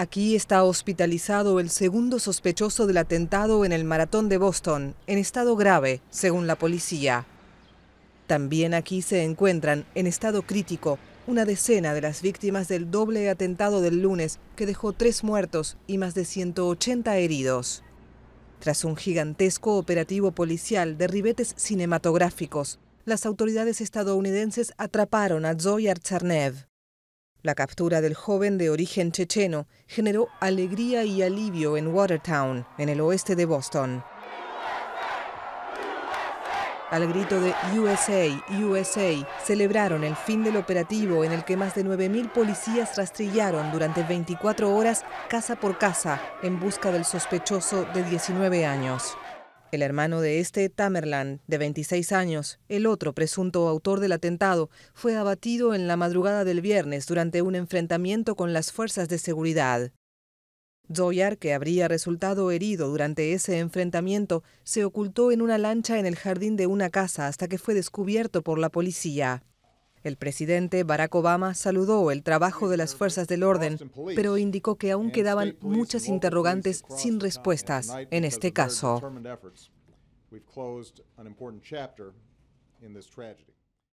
Aquí está hospitalizado el segundo sospechoso del atentado en el maratón de Boston, en estado grave, según la policía. También aquí se encuentran, en estado crítico, una decena de las víctimas del doble atentado del lunes que dejó tres muertos y más de 180 heridos. Tras un gigantesco operativo policial de ribetes cinematográficos, las autoridades estadounidenses atraparon a Zoyar Archernev. La captura del joven de origen checheno generó alegría y alivio en Watertown, en el oeste de Boston. Al grito de USA, USA, celebraron el fin del operativo en el que más de 9.000 policías rastrillaron durante 24 horas casa por casa en busca del sospechoso de 19 años. El hermano de este, Tamerlan, de 26 años, el otro presunto autor del atentado, fue abatido en la madrugada del viernes durante un enfrentamiento con las fuerzas de seguridad. Zoyar, que habría resultado herido durante ese enfrentamiento, se ocultó en una lancha en el jardín de una casa hasta que fue descubierto por la policía. El presidente Barack Obama saludó el trabajo de las fuerzas del orden, pero indicó que aún quedaban muchas interrogantes sin respuestas en este caso.